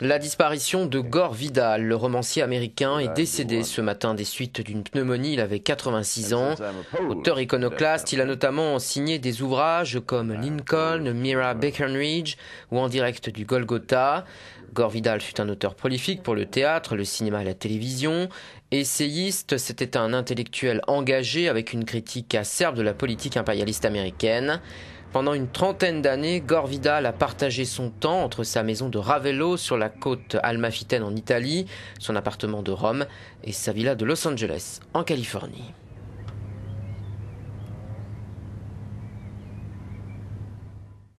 La disparition de Gore Vidal, le romancier américain, est décédé ce matin des suites d'une pneumonie. Il avait 86 ans. Auteur iconoclaste, il a notamment signé des ouvrages comme ah, Lincoln, Mira ridge ou En direct du Golgotha. Gore Vidal fut un auteur prolifique pour le théâtre, le cinéma et la télévision. Essayiste, c'était un intellectuel engagé avec une critique acerbe de la politique impérialiste américaine. Pendant une trentaine d'années, Gore Vidal a partagé son temps entre sa maison de Ravello sur la côte almafitaine en Italie, son appartement de Rome et sa villa de Los Angeles en Californie.